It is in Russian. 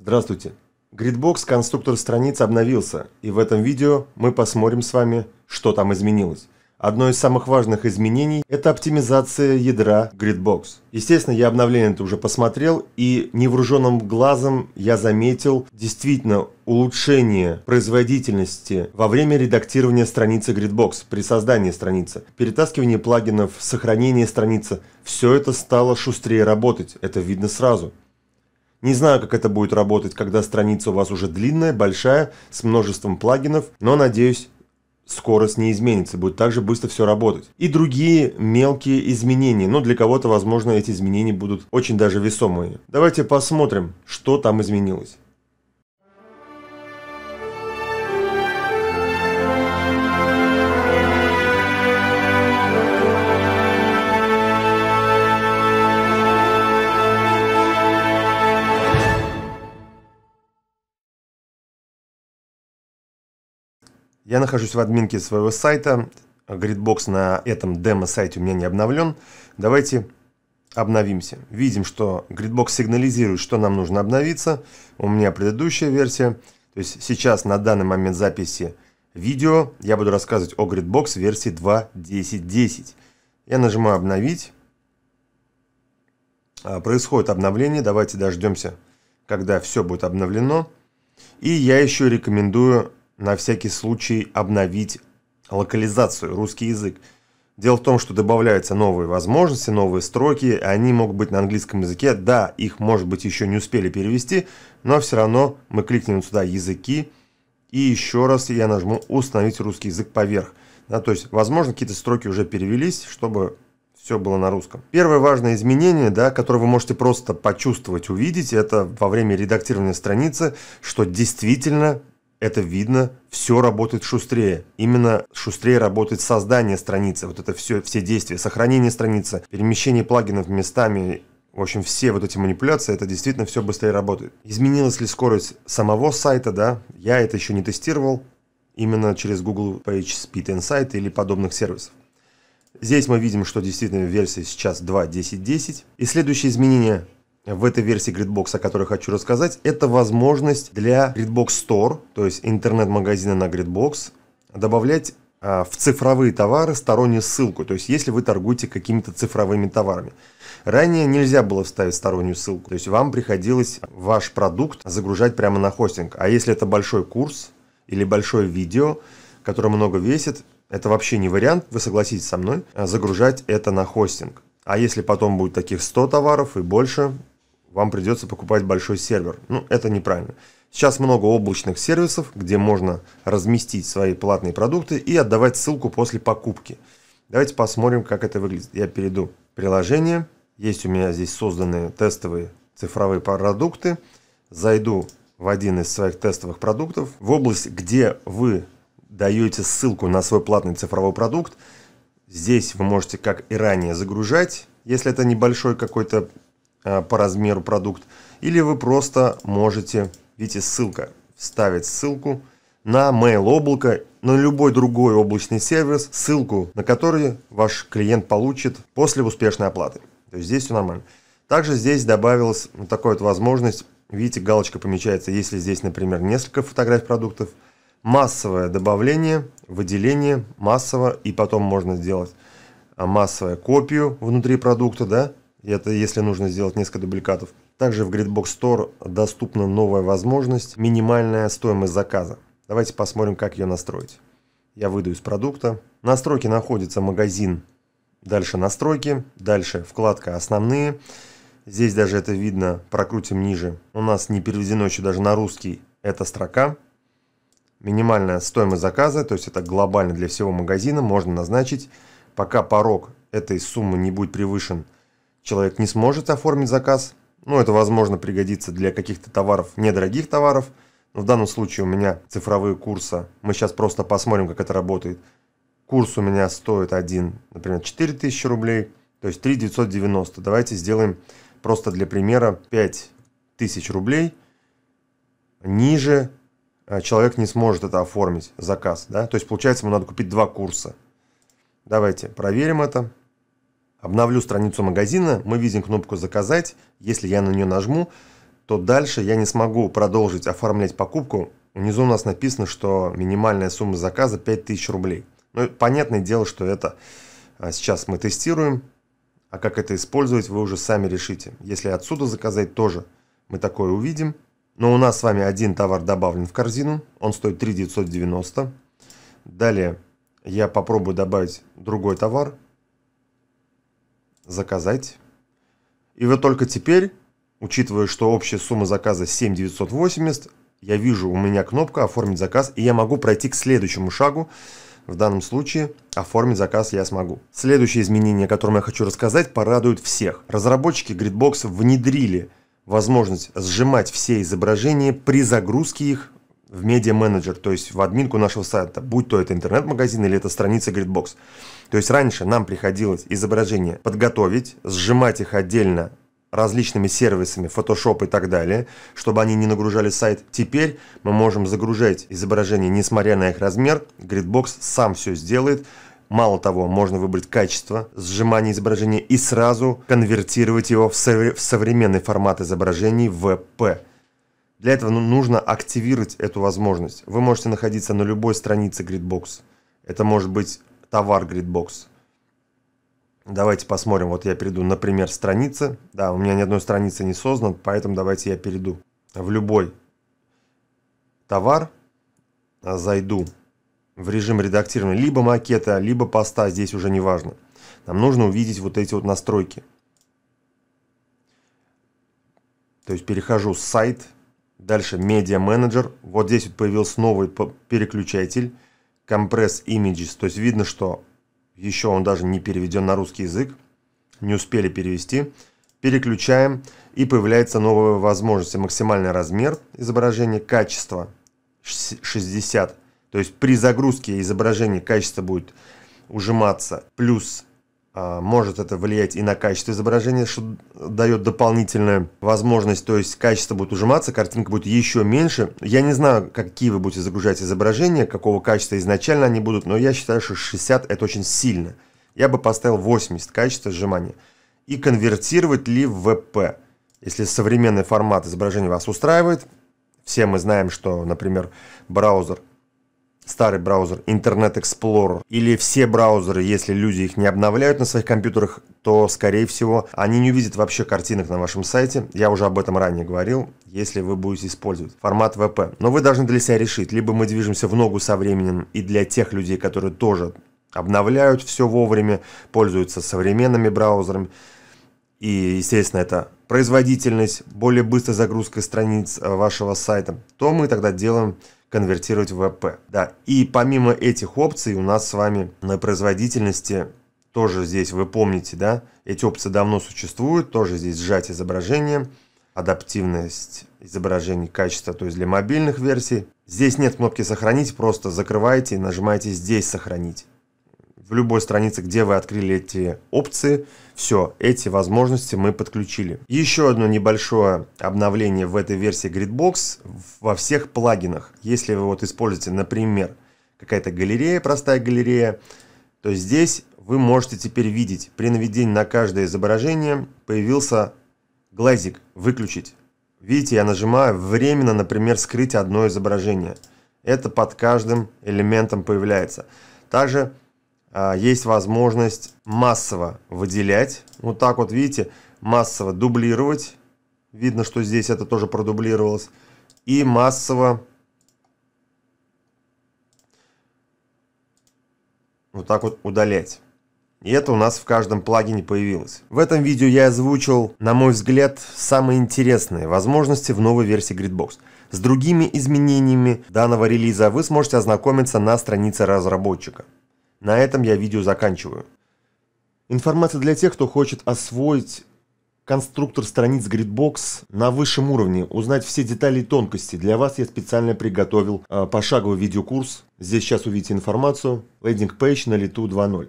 Здравствуйте! Gridbox конструктор страниц обновился, и в этом видео мы посмотрим с вами, что там изменилось. Одно из самых важных изменений – это оптимизация ядра Gridbox. Естественно, я обновление это уже посмотрел, и невооруженным глазом я заметил действительно улучшение производительности во время редактирования страницы Gridbox, при создании страницы, перетаскивании плагинов, сохранении страницы. Все это стало шустрее работать, это видно сразу. Не знаю, как это будет работать, когда страница у вас уже длинная, большая, с множеством плагинов, но надеюсь, скорость не изменится, будет также быстро все работать. И другие мелкие изменения, но для кого-то, возможно, эти изменения будут очень даже весомые. Давайте посмотрим, что там изменилось. Я нахожусь в админке своего сайта. Гридбокс на этом демо-сайте у меня не обновлен. Давайте обновимся. Видим, что Gridbox сигнализирует, что нам нужно обновиться. У меня предыдущая версия. То есть сейчас на данный момент записи видео я буду рассказывать о Gridbox версии 2.10.10. Я нажимаю «Обновить». А, происходит обновление. Давайте дождемся, когда все будет обновлено. И я еще рекомендую на всякий случай обновить локализацию, русский язык. Дело в том, что добавляются новые возможности, новые строки, они могут быть на английском языке, да, их, может быть, еще не успели перевести, но все равно мы кликнем сюда «Языки», и еще раз я нажму «Установить русский язык поверх». Да, то есть, возможно, какие-то строки уже перевелись, чтобы все было на русском. Первое важное изменение, да, которое вы можете просто почувствовать, увидеть, это во время редактирования страницы, что действительно это видно, все работает шустрее. Именно шустрее работает создание страницы, вот это все, все действия, сохранение страницы, перемещение плагинов местами в общем, все вот эти манипуляции, это действительно все быстрее работает. Изменилась ли скорость самого сайта, да? Я это еще не тестировал именно через Google Page Speed Insight или подобных сервисов. Здесь мы видим, что действительно версия сейчас 2.10.10. И следующее изменение в этой версии Gridbox, о которой хочу рассказать, это возможность для Gridbox Store, то есть интернет-магазина на Gridbox, добавлять а, в цифровые товары стороннюю ссылку, то есть если вы торгуете какими-то цифровыми товарами. Ранее нельзя было вставить стороннюю ссылку, то есть вам приходилось ваш продукт загружать прямо на хостинг. А если это большой курс или большое видео, которое много весит, это вообще не вариант, вы согласитесь со мной, а, загружать это на хостинг. А если потом будет таких 100 товаров и больше, вам придется покупать большой сервер. Ну, это неправильно. Сейчас много облачных сервисов, где можно разместить свои платные продукты и отдавать ссылку после покупки. Давайте посмотрим, как это выглядит. Я перейду в приложение. Есть у меня здесь созданные тестовые цифровые продукты. Зайду в один из своих тестовых продуктов. В область, где вы даете ссылку на свой платный цифровой продукт, здесь вы можете, как и ранее, загружать, если это небольшой какой-то Э, по размеру продукт, или вы просто можете, видите, ссылка, вставить ссылку на mail облако, на любой другой облачный сервис, ссылку на который ваш клиент получит после успешной оплаты. То есть здесь все нормально. Также здесь добавилась вот такая вот возможность, видите, галочка помечается, если здесь, например, несколько фотографий продуктов, массовое добавление, выделение массово, и потом можно сделать а, массовую копию внутри продукта, да, это если нужно сделать несколько дубликатов. Также в Gridbox Store доступна новая возможность – минимальная стоимость заказа. Давайте посмотрим, как ее настроить. Я выйду из продукта. Настройки находится магазин, дальше настройки, дальше вкладка «Основные». Здесь даже это видно, прокрутим ниже. У нас не переведено еще даже на русский эта строка. Минимальная стоимость заказа, то есть это глобально для всего магазина, можно назначить. Пока порог этой суммы не будет превышен – человек не сможет оформить заказ. Ну, это, возможно, пригодится для каких-то товаров, недорогих товаров. Но в данном случае у меня цифровые курсы. Мы сейчас просто посмотрим, как это работает. Курс у меня стоит один, например, 4000 рублей, то есть 3990. Давайте сделаем просто для примера 5000 рублей. Ниже э, человек не сможет это оформить, заказ. Да? То есть, получается, ему надо купить два курса. Давайте проверим это. Обновлю страницу магазина, мы видим кнопку «Заказать». Если я на нее нажму, то дальше я не смогу продолжить оформлять покупку. Внизу у нас написано, что минимальная сумма заказа 5000 рублей. Ну, понятное дело, что это а, сейчас мы тестируем, а как это использовать, вы уже сами решите. Если отсюда заказать, тоже мы такое увидим. Но у нас с вами один товар добавлен в корзину, он стоит 3990. Далее я попробую добавить другой товар, заказать. И вот только теперь, учитывая, что общая сумма заказа 7980, я вижу, у меня кнопка «Оформить заказ», и я могу пройти к следующему шагу. В данном случае оформить заказ я смогу. Следующее изменение, о котором я хочу рассказать, порадует всех. Разработчики Gridbox внедрили возможность сжимать все изображения при загрузке их в медиа-менеджер, то есть в админку нашего сайта, будь то это интернет-магазин или это страница Gridbox. То есть раньше нам приходилось изображение подготовить, сжимать их отдельно различными сервисами, Photoshop и так далее, чтобы они не нагружали сайт. Теперь мы можем загружать изображение, несмотря на их размер. Gridbox сам все сделает. Мало того, можно выбрать качество сжимания изображения и сразу конвертировать его в, сов- в современный формат изображений в WebP. Для этого ну, нужно активировать эту возможность. Вы можете находиться на любой странице Gridbox. Это может быть товар Gridbox. Давайте посмотрим. Вот я перейду, например, страница. Да, у меня ни одной страницы не создано, поэтому давайте я перейду в любой товар. А, зайду в режим редактирования либо макета, либо поста, здесь уже не важно. Нам нужно увидеть вот эти вот настройки. То есть перехожу с сайт Дальше Media Manager. Вот здесь вот появился новый переключатель. Compress Images. То есть видно, что еще он даже не переведен на русский язык. Не успели перевести. Переключаем. И появляется новая возможность. Максимальный размер изображения. Качество 60. То есть при загрузке изображение качество будет ужиматься. Плюс а, может это влиять и на качество изображения, что дает дополнительную возможность, то есть качество будет ужиматься, картинка будет еще меньше. Я не знаю, какие вы будете загружать изображения, какого качества изначально они будут, но я считаю, что 60 это очень сильно. Я бы поставил 80 качество сжимания. И конвертировать ли в ВП, Если современный формат изображения вас устраивает, все мы знаем, что, например, браузер – старый браузер Internet Explorer или все браузеры, если люди их не обновляют на своих компьютерах, то, скорее всего, они не увидят вообще картинок на вашем сайте. Я уже об этом ранее говорил, если вы будете использовать формат VP. Но вы должны для себя решить, либо мы движемся в ногу со временем и для тех людей, которые тоже обновляют все вовремя, пользуются современными браузерами, и, естественно, это производительность, более быстрая загрузка страниц э, вашего сайта, то мы тогда делаем конвертировать в ВП. Да, и помимо этих опций у нас с вами на производительности тоже здесь, вы помните, да, эти опции давно существуют, тоже здесь сжать изображение, адаптивность изображений, качество, то есть для мобильных версий. Здесь нет кнопки «Сохранить», просто закрываете и нажимаете «Здесь сохранить» в любой странице, где вы открыли эти опции, все, эти возможности мы подключили. Еще одно небольшое обновление в этой версии Gridbox во всех плагинах. Если вы вот используете, например, какая-то галерея, простая галерея, то здесь вы можете теперь видеть, при наведении на каждое изображение появился глазик «Выключить». Видите, я нажимаю временно, например, скрыть одно изображение. Это под каждым элементом появляется. Также а, есть возможность массово выделять. Вот так вот, видите, массово дублировать. Видно, что здесь это тоже продублировалось. И массово вот так вот удалять. И это у нас в каждом плагине появилось. В этом видео я озвучил, на мой взгляд, самые интересные возможности в новой версии Gridbox. С другими изменениями данного релиза вы сможете ознакомиться на странице разработчика. На этом я видео заканчиваю. Информация для тех, кто хочет освоить конструктор страниц Gridbox на высшем уровне, узнать все детали и тонкости. Для вас я специально приготовил э, пошаговый видеокурс. Здесь сейчас увидите информацию. Лейдинг пейдж на лету 2.0